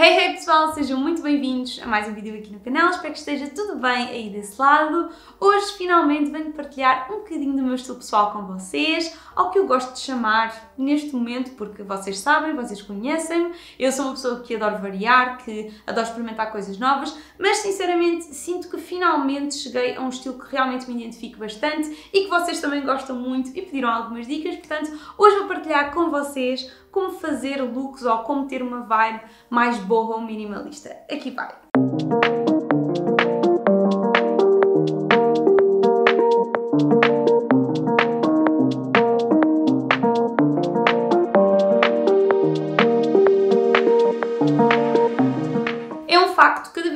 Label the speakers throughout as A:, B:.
A: Hey, hey pessoal, sejam muito bem-vindos a mais um vídeo aqui no canal, espero que esteja tudo bem aí desse lado. Hoje finalmente venho partilhar um bocadinho do meu estilo pessoal com vocês, ao que eu gosto de chamar neste momento, porque vocês sabem, vocês conhecem-me, eu sou uma pessoa que adoro variar, que adoro experimentar coisas novas, mas sinceramente sinto que finalmente cheguei a um estilo que realmente me identifico bastante e que vocês também gostam muito e pediram algumas dicas, portanto hoje vou partilhar com vocês como fazer looks ou como ter uma vibe mais ou minimalista. Aqui vai! É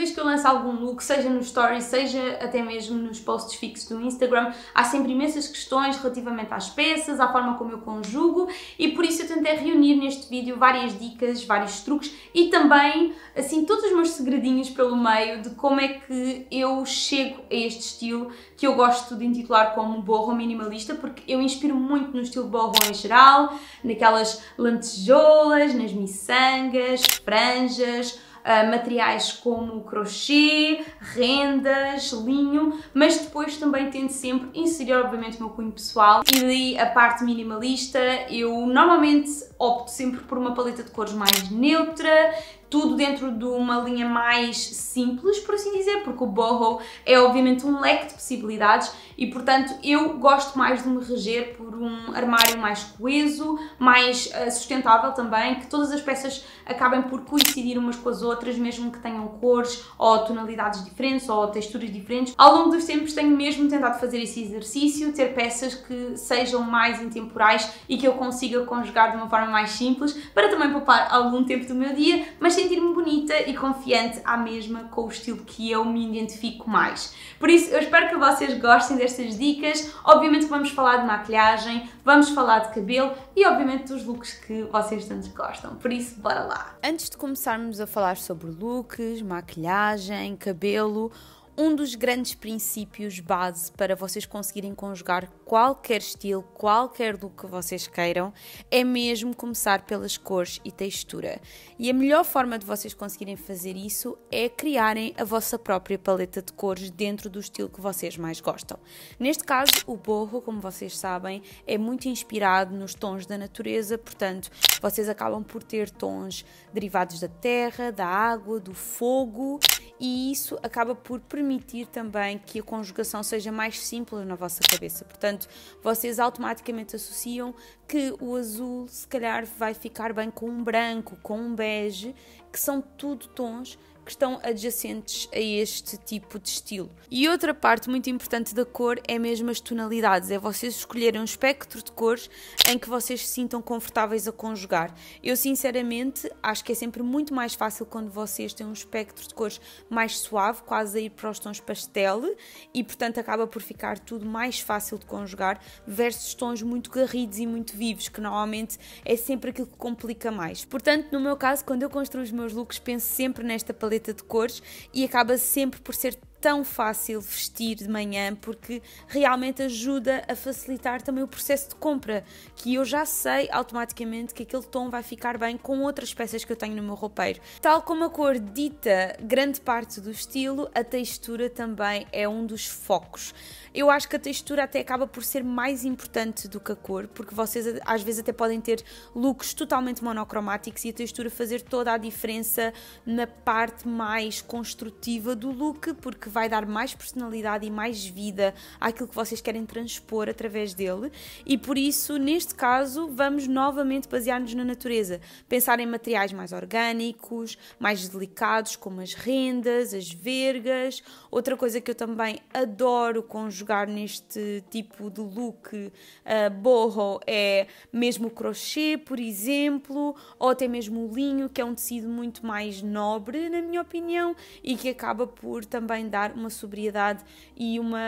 A: vez que eu lanço algum look, seja no story, seja até mesmo nos posts fixos do Instagram, há sempre imensas questões relativamente às peças, à forma como eu conjugo e por isso eu tentei reunir neste vídeo várias dicas, vários truques e também, assim, todos os meus segredinhos pelo meio de como é que eu chego a este estilo que eu gosto de intitular como boho minimalista, porque eu inspiro muito no estilo boho em geral, naquelas lantejoulas, nas miçangas, franjas, ah, materiais como crochê, rendas, linho, mas depois também tento sempre inserir obviamente o meu cunho pessoal e a parte minimalista eu normalmente opto sempre por uma paleta de cores mais neutra, tudo dentro de uma linha mais simples, por assim dizer, porque o boho é obviamente um leque de possibilidades e, portanto, eu gosto mais de me reger por um armário mais coeso, mais eh, sustentável também, que todas as peças acabem por coincidir umas com as outras, mesmo que tenham cores ou tonalidades diferentes ou texturas diferentes. Ao longo dos tempos tenho mesmo tentado fazer esse exercício, ter peças que sejam mais intemporais e que eu consiga conjugar de uma forma mais simples, para também poupar algum tempo do meu dia, mas sentir-me bonita e confiante à mesma com o estilo que eu me identifico mais. Por isso, eu espero que vocês gostem destas dicas. Obviamente vamos falar de maquilhagem, vamos falar de cabelo e obviamente dos looks que vocês tanto gostam. Por isso, bora lá! Antes de começarmos a falar sobre looks, maquilhagem, cabelo, um dos grandes princípios base para vocês conseguirem conjugar qualquer estilo, qualquer do que vocês queiram, é mesmo começar pelas cores e textura. E a melhor forma de vocês conseguirem fazer isso é criarem a vossa própria paleta de cores dentro do estilo que vocês mais gostam. Neste caso, o borro, como vocês sabem, é muito inspirado nos tons da natureza, portanto, vocês acabam por ter tons derivados da terra, da água, do fogo e isso acaba por permitir também que a conjugação seja mais simples na vossa cabeça. Portanto, vocês automaticamente associam que o azul se calhar vai ficar bem com um branco, com um bege, que são tudo tons que estão adjacentes a este tipo de estilo. E outra parte muito importante da cor é mesmo as tonalidades, é vocês escolherem um espectro de cores em que vocês se sintam confortáveis a conjugar. Eu sinceramente acho que é sempre muito mais fácil quando vocês têm um espectro de cores mais suave, quase a ir para os tons pastel e portanto acaba por ficar tudo mais fácil de conjugar versus tons muito garridos e muito vivos, que normalmente é sempre aquilo que complica mais. Portanto, no meu caso, quando eu construo os meus looks, penso sempre nesta paleta paleta de cores e acaba sempre por ser tão fácil vestir de manhã porque realmente ajuda a facilitar também o processo de compra, que eu já sei automaticamente que aquele tom vai ficar bem com outras peças que eu tenho no meu roupeiro. Tal como a cor dita grande parte do estilo, a textura também é um dos focos. Eu acho que a textura até acaba por ser mais importante do que a cor, porque vocês às vezes até podem ter looks totalmente monocromáticos e a textura fazer toda a diferença na parte mais construtiva do look, porque vai dar mais personalidade e mais vida àquilo que vocês querem transpor através dele. E por isso, neste caso, vamos novamente basear-nos na natureza, pensar em materiais mais orgânicos, mais delicados, como as rendas, as vergas. Outra coisa que eu também adoro conjugar neste tipo de look uh, borro é mesmo o crochê, por exemplo, ou até mesmo o linho, que é um tecido muito mais nobre, na minha opinião, e que acaba por também dar dar uma sobriedade e uma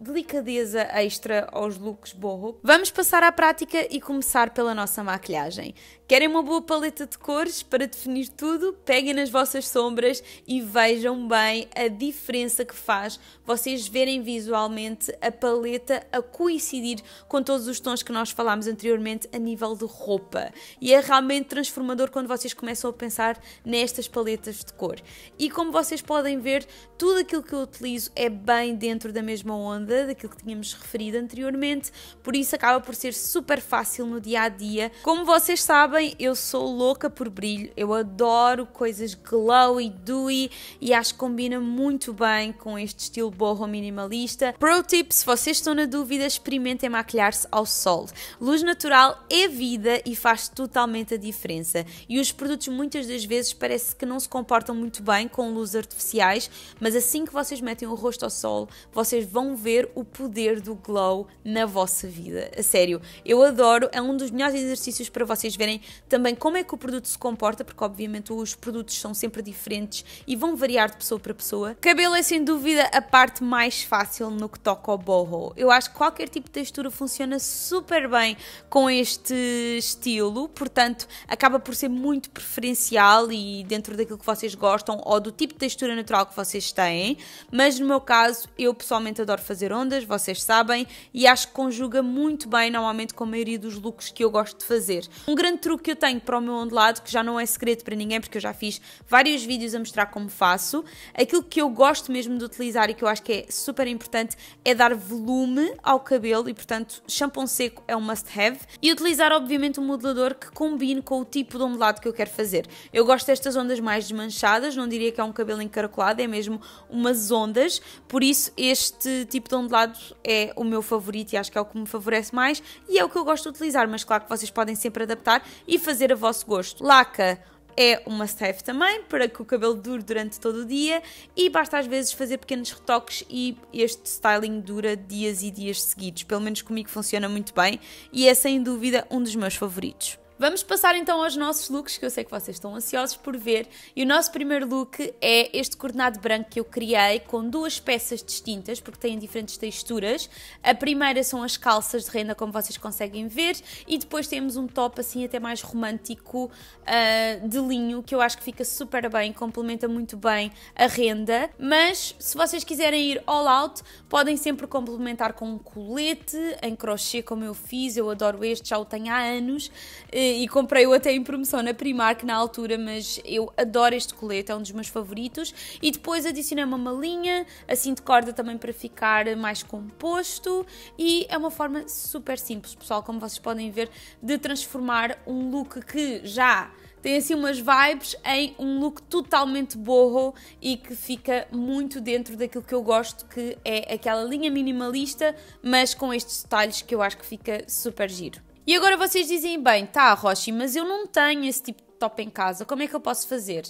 A: delicadeza extra aos looks borro. Vamos passar à prática e começar pela nossa maquilhagem. Querem uma boa paleta de cores para definir tudo? Peguem nas vossas sombras e vejam bem a diferença que faz vocês verem visualmente a paleta a coincidir com todos os tons que nós falámos anteriormente a nível de roupa. E é realmente transformador quando vocês começam a pensar nestas paletas de cor. E como vocês podem ver, tudo aquilo aquilo que eu utilizo é bem dentro da mesma onda daquilo que tínhamos referido anteriormente, por isso acaba por ser super fácil no dia a dia. Como vocês sabem, eu sou louca por brilho, eu adoro coisas glowy, dewy e acho que combina muito bem com este estilo borro minimalista. Pro tip, se vocês estão na dúvida, experimentem maquilhar-se ao sol. Luz natural é vida e faz totalmente a diferença. E os produtos muitas das vezes parece que não se comportam muito bem com luzes artificiais, mas assim que que vocês metem o rosto ao sol, vocês vão ver o poder do glow na vossa vida. A sério, eu adoro, é um dos melhores exercícios para vocês verem também como é que o produto se comporta, porque obviamente os produtos são sempre diferentes e vão variar de pessoa para pessoa. Cabelo é sem dúvida a parte mais fácil no que toca ao boho. Eu acho que qualquer tipo de textura funciona super bem com este estilo, portanto, acaba por ser muito preferencial e dentro daquilo que vocês gostam ou do tipo de textura natural que vocês têm mas no meu caso, eu pessoalmente adoro fazer ondas, vocês sabem, e acho que conjuga muito bem normalmente com a maioria dos looks que eu gosto de fazer. Um grande truque que eu tenho para o meu ondulado, que já não é segredo para ninguém, porque eu já fiz vários vídeos a mostrar como faço, aquilo que eu gosto mesmo de utilizar e que eu acho que é super importante é dar volume ao cabelo e, portanto, shampoo seco é um must-have e utilizar, obviamente, um modelador que combine com o tipo de ondulado que eu quero fazer. Eu gosto destas ondas mais desmanchadas, não diria que é um cabelo encaracolado, é mesmo um algumas ondas, por isso este tipo de ondulado é o meu favorito e acho que é o que me favorece mais e é o que eu gosto de utilizar, mas claro que vocês podem sempre adaptar e fazer a vosso gosto. Laca é uma safe também, para que o cabelo dure durante todo o dia e basta às vezes fazer pequenos retoques e este styling dura dias e dias seguidos. Pelo menos comigo funciona muito bem e é sem dúvida um dos meus favoritos. Vamos passar então aos nossos looks, que eu sei que vocês estão ansiosos por ver. E o nosso primeiro look é este coordenado branco que eu criei com duas peças distintas, porque têm diferentes texturas. A primeira são as calças de renda, como vocês conseguem ver, e depois temos um top assim até mais romântico uh, de linho, que eu acho que fica super bem, complementa muito bem a renda. Mas se vocês quiserem ir all out, podem sempre complementar com um colete em crochê, como eu fiz. Eu adoro este, já o tenho há anos. Ah, e comprei-o até em promoção na Primark na altura, mas eu adoro este colete, é um dos meus favoritos. E depois adicionei uma malinha, assim de corda também para ficar mais composto. E é uma forma super simples, pessoal, como vocês podem ver, de transformar um look que já tem assim umas vibes em um look totalmente borro e que fica muito dentro daquilo que eu gosto, que é aquela linha minimalista, mas com estes detalhes que eu acho que fica super giro. E agora vocês dizem, bem, tá, Roshi, mas eu não tenho esse tipo de top em casa, como é que eu posso fazer?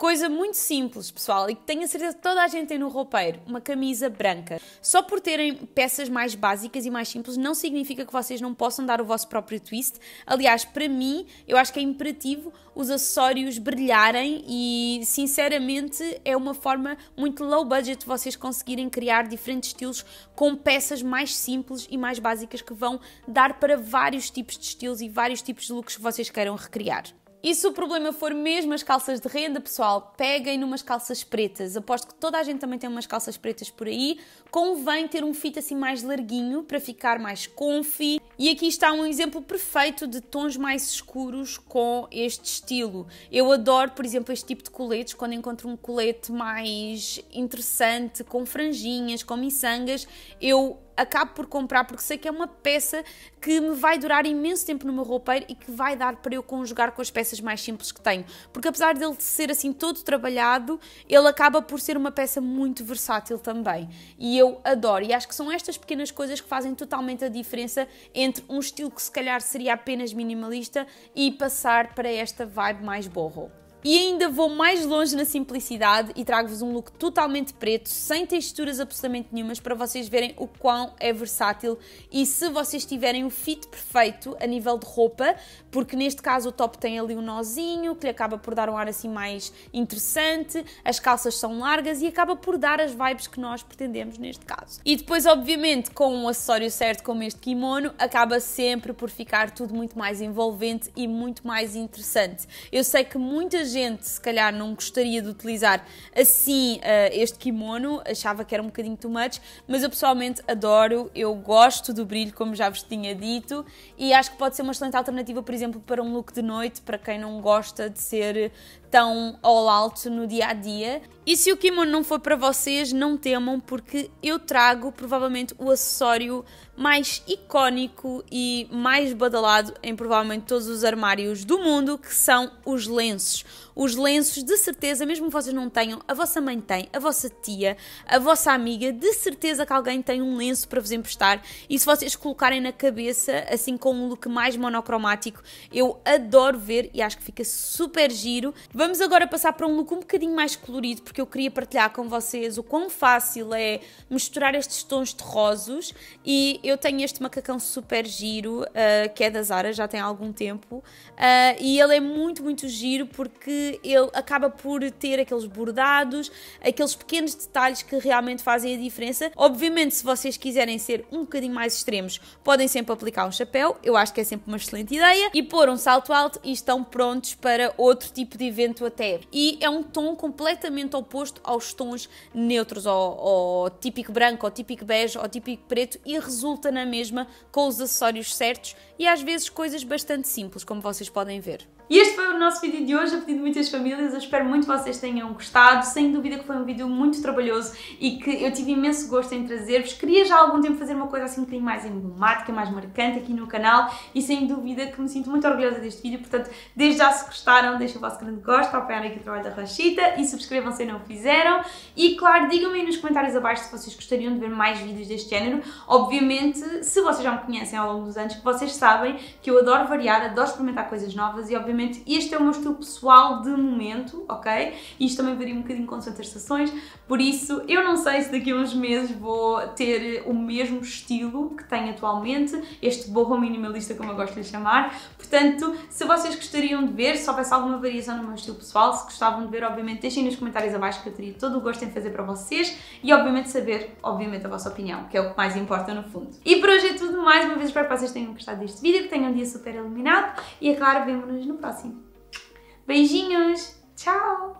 A: Coisa muito simples, pessoal, e que tenho a certeza que toda a gente tem no roupeiro, uma camisa branca. Só por terem peças mais básicas e mais simples não significa que vocês não possam dar o vosso próprio twist. Aliás, para mim, eu acho que é imperativo os acessórios brilharem e, sinceramente, é uma forma muito low budget de vocês conseguirem criar diferentes estilos com peças mais simples e mais básicas que vão dar para vários tipos de estilos e vários tipos de looks que vocês queiram recriar. E se o problema for mesmo as calças de renda, pessoal, peguem numas calças pretas. Aposto que toda a gente também tem umas calças pretas por aí. Convém ter um fit assim mais larguinho para ficar mais comfy. E aqui está um exemplo perfeito de tons mais escuros com este estilo. Eu adoro, por exemplo, este tipo de coletes, quando encontro um colete mais interessante, com franjinhas, com miçangas, eu acabo por comprar porque sei que é uma peça que me vai durar imenso tempo no meu roupeiro e que vai dar para eu conjugar com as peças mais simples que tenho. Porque apesar dele ser assim todo trabalhado, ele acaba por ser uma peça muito versátil também. E eu adoro. E acho que são estas pequenas coisas que fazem totalmente a diferença entre um estilo que se calhar seria apenas minimalista e passar para esta vibe mais borro e ainda vou mais longe na simplicidade e trago-vos um look totalmente preto, sem texturas absolutamente nenhumas, para vocês verem o quão é versátil e se vocês tiverem o fit perfeito a nível de roupa, porque neste caso o top tem ali um nozinho que lhe acaba por dar um ar assim mais interessante, as calças são largas e acaba por dar as vibes que nós pretendemos neste caso. E depois, obviamente, com um acessório certo como este kimono, acaba sempre por ficar tudo muito mais envolvente e muito mais interessante. Eu sei que muitas gente se calhar não gostaria de utilizar assim uh, este kimono, achava que era um bocadinho too much, mas eu pessoalmente adoro, eu gosto do brilho, como já vos tinha dito, e acho que pode ser uma excelente alternativa, por exemplo, para um look de noite, para quem não gosta de ser tão all out no dia a dia. E se o kimono não for para vocês, não temam, porque eu trago provavelmente o acessório mais icónico e mais badalado em provavelmente todos os armários do mundo, que são os lenços os lenços, de certeza, mesmo que vocês não tenham, a vossa mãe tem, a vossa tia, a vossa amiga, de certeza que alguém tem um lenço para vos emprestar. E se vocês colocarem na cabeça, assim com um look mais monocromático, eu adoro ver e acho que fica super giro. Vamos agora passar para um look um bocadinho mais colorido, porque eu queria partilhar com vocês o quão fácil é misturar estes tons terrosos. E eu tenho este macacão super giro, uh, que é da Zara, já tem algum tempo. Uh, e ele é muito, muito giro porque ele acaba por ter aqueles bordados, aqueles pequenos detalhes que realmente fazem a diferença. Obviamente, se vocês quiserem ser um bocadinho mais extremos, podem sempre aplicar um chapéu, eu acho que é sempre uma excelente ideia, e pôr um salto alto e estão prontos para outro tipo de evento até. E é um tom completamente oposto aos tons neutros, ao, ao típico branco, ao típico bege, ao típico preto, e resulta na mesma com os acessórios certos e às vezes coisas bastante simples, como vocês podem ver. E este foi o nosso vídeo de hoje, a pedido de muitas famílias. Eu espero muito que vocês tenham gostado. Sem dúvida que foi um vídeo muito trabalhoso e que eu tive imenso gosto em trazer-vos. Queria já há algum tempo fazer uma coisa assim um bocadinho mais emblemática, mais marcante aqui no canal e sem dúvida que me sinto muito orgulhosa deste vídeo. Portanto, desde já se gostaram, deixem o vosso grande gosto, apoiarem aqui o trabalho da Rachita e subscrevam se não o fizeram. E claro, digam-me aí nos comentários abaixo se vocês gostariam de ver mais vídeos deste género. Obviamente, se vocês já me conhecem ao longo dos anos, vocês sabem que eu adoro variar, adoro experimentar coisas novas e obviamente este é o meu estilo pessoal de momento, ok? Isto também varia um bocadinho com as estações, por isso eu não sei se daqui a uns meses vou ter o mesmo estilo que tenho atualmente, este borro minimalista como eu gosto de lhe chamar. Portanto, se vocês gostariam de ver, se houvesse alguma variação no meu estilo pessoal, se gostavam de ver, obviamente deixem nos comentários abaixo que eu teria todo o gosto em fazer para vocês e obviamente saber, obviamente, a vossa opinião, que é o que mais importa no fundo. E por hoje é tudo, mais uma vez espero que vocês tenham gostado deste vídeo, que tenham um dia super iluminado e é claro, vemo-nos no próximo próximo. Beijinhos! Tchau!